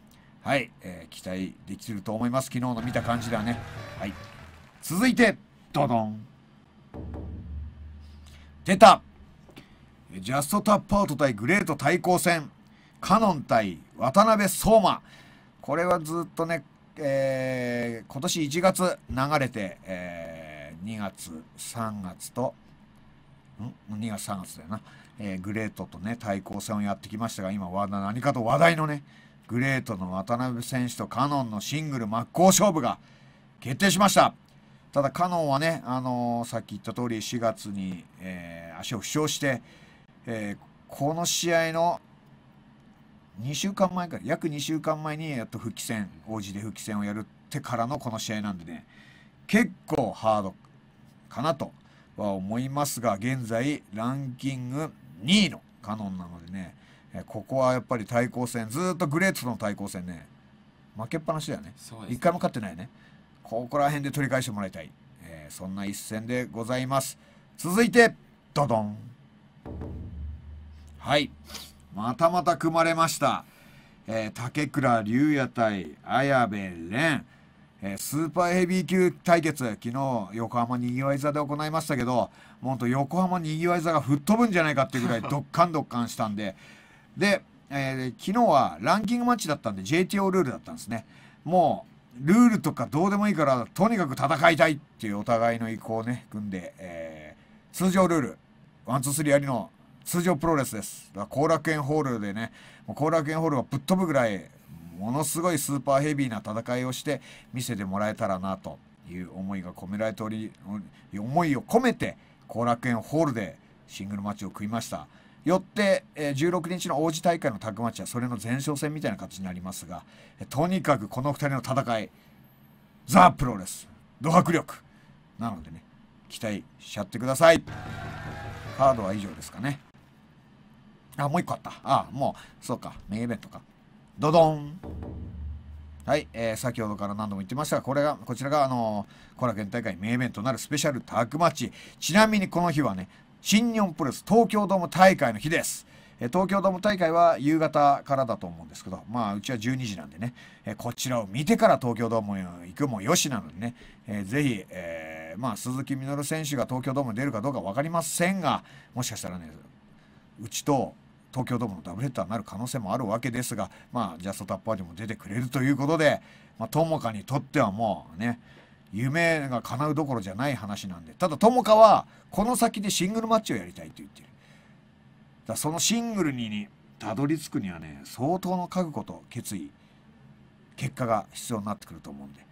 はい、えー、期待できると思います。昨日の見た感じではね。はい。続いて、ドドン。出たジャスト・タップアウト対グレート対抗戦、カノン対渡辺相馬。これはずっとね、えー、今年1月流れて、えー、2月、3月と、ん ?2 月、3月だよな、えー、グレートとね、対抗戦をやってきましたが、今、何かと話題のね、グレートの渡辺選手とカノンのシングル真っ向勝負が決定しました。ただ、カノンはね、あのー、さっき言った通り、4月に、え足を負傷して、えー、この試合の2週間前から約2週間前にやっと復帰戦王子で復帰戦をやるってからのこの試合なんでね結構ハードかなとは思いますが現在ランキング2位のカノンなのでねここはやっぱり対抗戦ずっとグレートとの対抗戦ね負けっぱなしだよね一、回も勝ってないねここら辺で取り返してもらいたい、えー、そんな一戦でございます続いてドドンはいまたまた組まれました、えー、竹倉竜也対綾部蓮えスーパーヘビー級対決、昨日横浜にぎわい座で行いましたけど、もうと横浜にぎわい座が吹っ飛ぶんじゃないかっていうぐらい、どっかんどっかんしたんで、で、えー、昨日はランキングマッチだったんで、JTO ルールだったんですね。もう、ルールとかどうでもいいから、とにかく戦いたいっていうお互いの意向をね、組んで、えー、通常ルール、ワン、ツー、スリーやりの通常プロレスです。後楽園ホールでね、後楽園ホールはぶっ飛ぶぐらい、ものすごいスーパーヘビーな戦いをして見せてもらえたらなという思いが込められており、思いを込めて後楽園ホールでシングルマッチを組みました。よって、え16日の王子大会のタッグマッチはそれの前哨戦みたいな形になりますが、とにかくこの2人の戦い、ザ・プロレス、ド迫力なのでね、期待しちゃってください。カードは以上ですかね。あ、もう一個あった。ああ、もう、そうか、メインイベントか。ドドンはい、えー、先ほどから何度も言ってましたが、これが、こちらが、あのー、コラケン大会名イベントなるスペシャルタッグマッチ。ちなみにこの日はね、新日本プロレス東京ドーム大会の日です。えー、東京ドーム大会は夕方からだと思うんですけど、まあ、うちは12時なんでね、えー、こちらを見てから東京ドーム行くもよしなのでね、えー、ぜひ、えー、まあ、鈴木みのる選手が東京ドームに出るかどうか分かりませんが、もしかしたらね、うちと東京ドームのダブルヘッダーになる可能性もあるわけですが、まあ、ジャストタッパーテも出てくれるということで、まあ、トモカにとってはもうね、夢が叶うどころじゃない話なんで、ただ、トモカは、この先でシングルマッチをやりたいと言ってる。だそのシングルにたどり着くにはね、相当の覚悟と決意、結果が必要になってくると思うんで。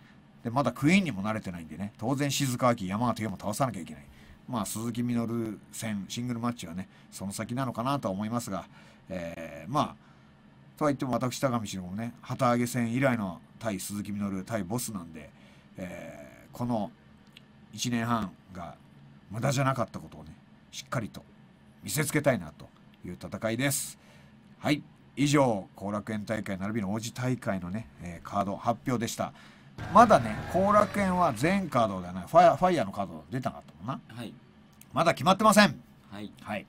で、まだクイーンにも慣れてないんでね、当然静川明、山形も倒さなきゃいけない。まあ、鈴木みのる戦、シングルマッチはね、その先なのかなとは思いますが、えー、まあ、とはいっても私、高見氏もね、旗揚げ戦以来の対鈴木みのる対ボスなんで、えー、この1年半が無駄じゃなかったことをね、しっかりと見せつけたいなという戦いです。はい。以上、後楽園大会並びに王子大会のね、えー、カード発表でした。まだね後楽園は全カードではないファイアファイアのカード出たかったもんな、はい、まだ決まってませんはい、はい、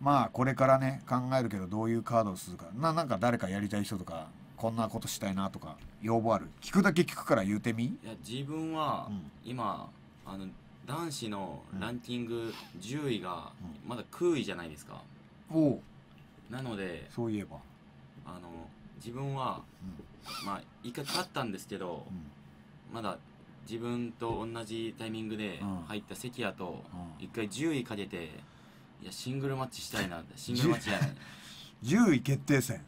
まあこれからね考えるけどどういうカードをするかななんか誰かやりたい人とかこんなことしたいなとか要望ある聞くだけ聞くから言うてみいや自分は今、うん、あの男子のランキング10位がまだ空位じゃないですか、うん、おなのでそういえばあの自分は、うんまあ一回勝ったんですけど、まだ自分と同じタイミングで入った関谷と一回10位かけていやシングルマッチしたいなシングルマッチじゃな10位決定戦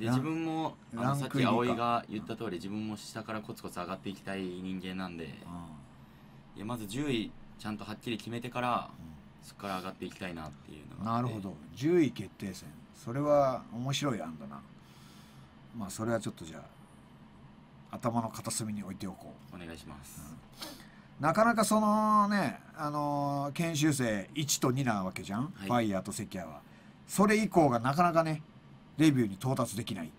で自分もあのさっき葵が言った通り自分も下からコツコツ上がっていきたい人間なんで、いやまず10位ちゃんとはっきり決めてから、そこから上がっていきたいなっていうのがなるほど10位決定戦それは面白い案だなまあそれはちょっとじゃあ頭の片隅に置いておこうお願いします、うん、なかなかそのねあのー、研修生1と2なわけじゃん、はい、ファイヤーと関谷はそれ以降がなかなかねレビューに到達できない、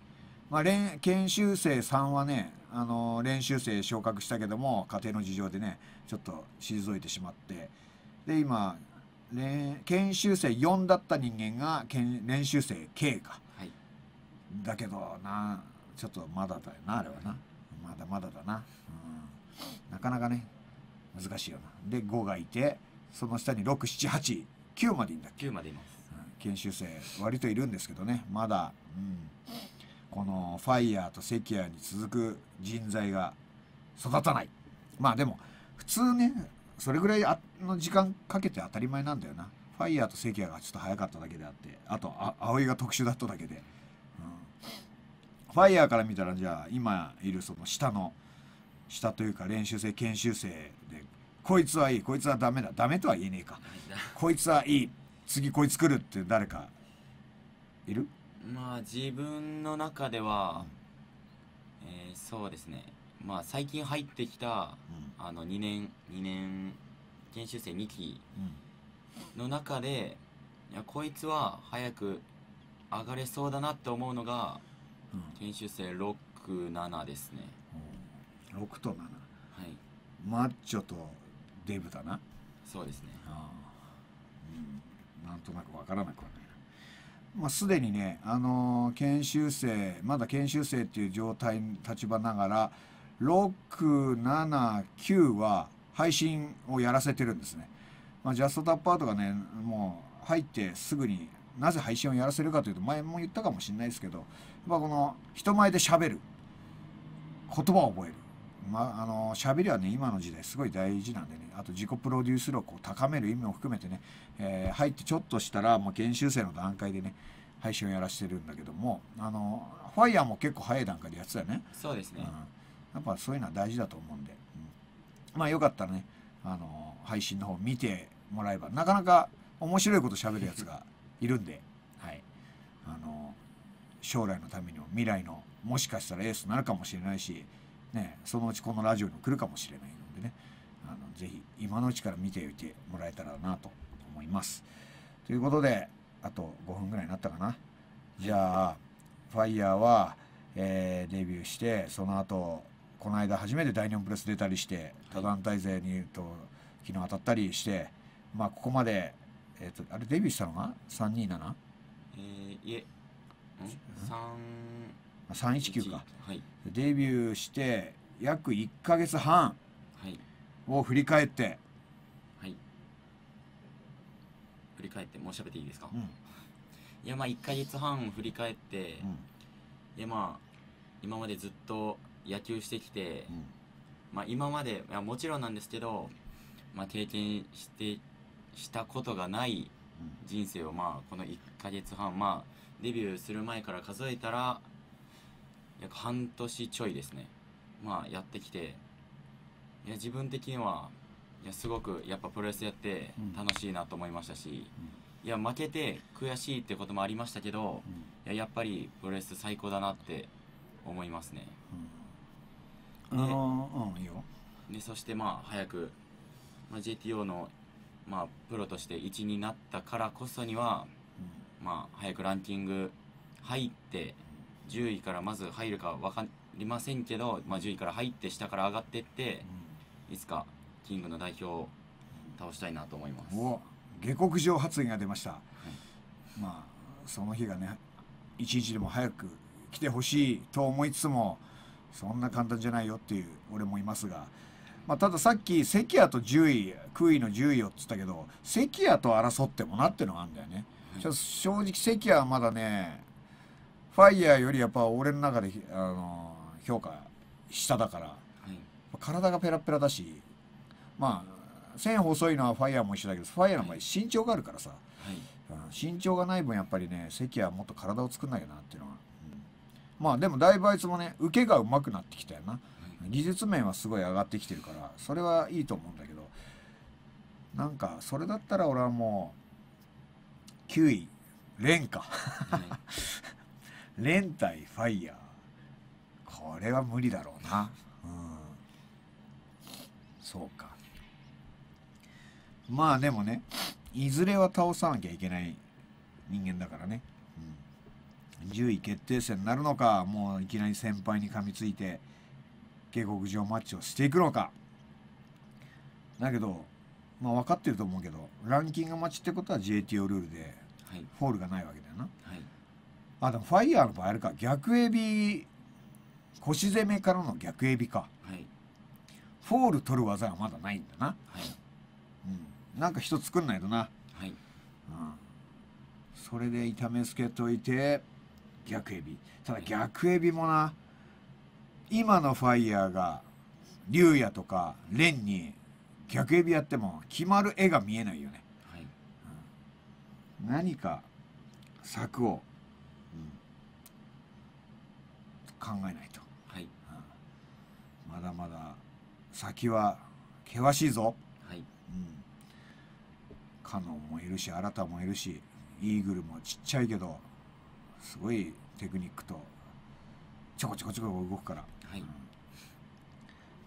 まあ、研修生3はねあのー、練習生昇格したけども家庭の事情でねちょっと退いてしまってで今研修生4だった人間が研練習生 K かだけどなちょっとまだだよなあれはなまだまだだな、うん、なかなかね難しいよなで5がいてその下に6789までいんだっけ9までいます、うん、研修生割といるんですけどねまだ、うん、このファイヤーとセキュアに続く人材が育たないまあでも普通ねそれぐらいの時間かけて当たり前なんだよなファイヤーとセキュアがちょっと早かっただけであってあとあ葵が特殊だっただけでファイヤーから見たらじゃあ今いるその下の下というか練習生研修生でこいつはいいこいつはダメだダメとは言えねえかこいつはいい次こいつ来るって誰かいるまあ自分の中では、うん、えー、そうですねまあ最近入ってきた、うん、あの2年2年研修生2期の中で、いやこいつは早く上がれそうだなって思うのが研修生67ですね、うん、6と7はいマッチョとデブだなそうですねああ、うん、なんとなくわからなくはないまあ、すでにね、あのー、研修生まだ研修生っていう状態立場ながら679は配信をやらせてるんですね、まあ、ジャストタップアートがねもう入ってすぐになぜ配信をやらせるかというと前も言ったかもしれないですけどまあ、この人前でしゃべる言葉を覚えるまあ、あの喋りはね今の時代すごい大事なんでねあと自己プロデュース力を高める意味も含めてね、えー、入ってちょっとしたらもう研修生の段階でね配信をやらしてるんだけどもあのファイヤーも結構早い段階でやってたよねそうですね、うん、やっぱそういうのは大事だと思うんで、うん、まあよかったらねあの配信の方見てもらえばなかなか面白いこと喋るやつがいるんではいあの将来のためにも未来のもしかしたらエースになるかもしれないし、ね、そのうちこのラジオにも来るかもしれないのでねあのぜひ今のうちから見ておいてもらえたらなと思います。ということであと5分ぐらいになったかな。じゃあファイヤーは、えー、デビューしてその後この間初めて第4プレス出たりして多団体勢にと昨日当たったりして、まあ、ここまで、えーと、あれデビューしたのが 327? えー、いえ319か、はい、デビューして約1か月半を振り返って、はい、振り返ってもう喋っていいですか、うん、いやまあ1か月半振り返って、うん、いやまあ今までずっと野球してきて、うん、まあ今までもちろんなんですけど、まあ、経験してしたことがない人生をまあこの1か月半まあデビューする前から数えたら、約半年ちょいですね。まあ、やってきて、いや、自分的には、いや、すごく、やっぱプロレスやって楽しいなと思いましたし、うん、いや、負けて悔しいってこともありましたけど、うん、いや、やっぱりプロレス最高だなって思いますね。うん、ああ、うん、いいよ。で、そしてまあ、早く、まあ、JTO の、まあ、プロとして1になったからこそには、まあ、早くランキング入って10位からまず入るか分かりませんけど、まあ、10位から入って下から上がっていって、いつかキングの代表を倒したいなと思います下克上発言が出ました、はい、まあその日がね一日でも早く来てほしいと思いつつもそんな簡単じゃないよっていう俺もいますが、まあ、たださっき関谷と10位9位の10位をっつったけど関谷と争ってもなってのがあるんだよね。正直関はまだねファイヤーよりやっぱ俺の中で、あのー、評価下だから、はい、体がペラペラだしまあ線細いのはファイヤーも一緒だけどファイヤーの場合身長があるからさ、はいうん、身長がない分やっぱりね関はもっと体を作んなきゃなっていうのは、うん、まあでもだいぶあいつもね受けがうまくなってきたよな、はい、技術面はすごい上がってきてるからそれはいいと思うんだけどなんかそれだったら俺はもう9位、レンか。レン対ファイヤー。これは無理だろうな。うん。そうか。まあでもね、いずれは倒さなきゃいけない人間だからね。うん、10位決定戦になるのか、もういきなり先輩に噛みついて、警告上マッチをしていくのか。だけど、まあ分かってると思うけど、ランキング待ちってことは JTO ルールで、フォールがないわけだよな、はい、あでもファイヤーの場合あれか逆エビ腰攻めからの逆エビか、はい、フォール取る技はまだないんだな、はいうん、なんか人作んないとな、はいうん、それで痛めつけといて逆エビただ逆エビもな、今のファイヤーが竜也とか蓮に逆エビやっても決まる絵が見えないよね何か策を、考えないと、はい、うん、まだまだ先は険しいぞ、はいうん、カノンもいるし新もいるしイーグルもちっちゃいけどすごいテクニックとちょこちょこちょこ動くから、はい、うん、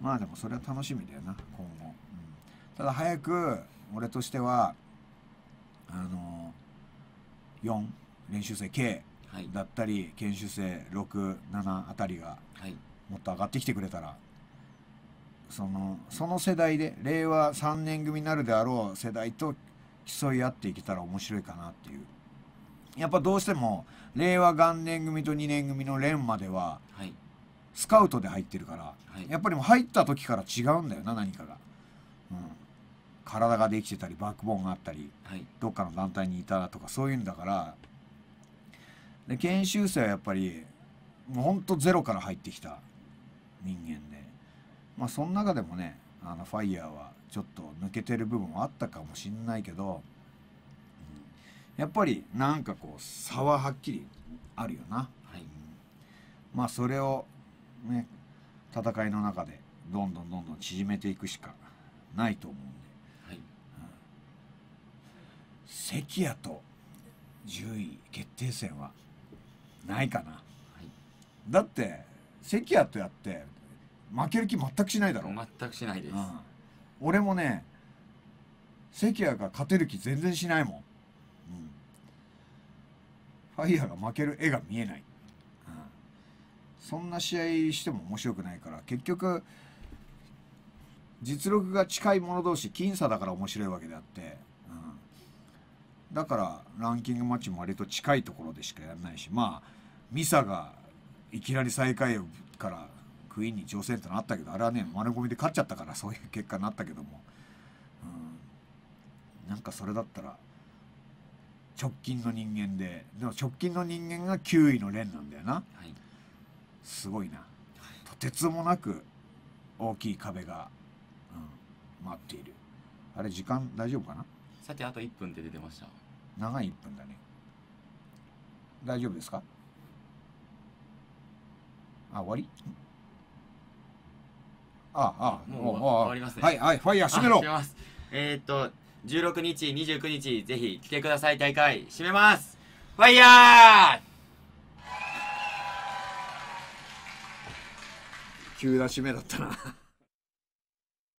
まあでもそれは楽しみだよな今後、うん、ただ早く俺としてはあの4練習生 K だったり、はい、研修生67あたりがもっと上がってきてくれたら、そのその世代で令和3年組になるであろう世代と競い合っていけたら面白いかなっていう。やっぱどうしても令和元年組と2年組の連までは、スカウトで入ってるから、はい、やっぱりもう入った時から違うんだよな何かが体ができてたりバックボーンがあったり、はい、どっかの団体にいたらとかそういうんだからで研修生はやっぱりもうほんとゼロから入ってきた人間で、まあ、その中でもねあのファイヤーはちょっと抜けてる部分はあったかもしんないけど、うん、やっぱりなんかこう差ははっきりあるよな、はいうん、まあそれをね戦いの中でどんどんどんどん縮めていくしかないと思う関谷と10位決定戦はないかな、はい、だって関谷とやって負ける気全くしないだろ全くしないです、うん、俺もね関谷が勝てる気全然しないもん、うん、ファイヤーが負ける絵が見えない、うん、そんな試合しても面白くないから結局実力が近い者同士僅差だから面白いわけであってだからランキングマッチも割と近いところでしかやらないしまあミサがいきなり最下位からクイーンに挑戦ってのあったけどあれはね丸込みで勝っちゃったからそういう結果になったけども、うん、なんかそれだったら直近の人間ででも直近の人間が9位の連なんだよな、はい、すごいな、とてつもなく大きい壁が、うん、待っているあれ時間大丈夫かなさてあと1分って出てました長い1分だね。大丈夫ですかあ、終わりああ、もう終わりますね。はい、はい、ファイヤー閉めろえっ、と、16日、29日、ぜひ来てください、大会。閉めますファイヤー急な締めだったな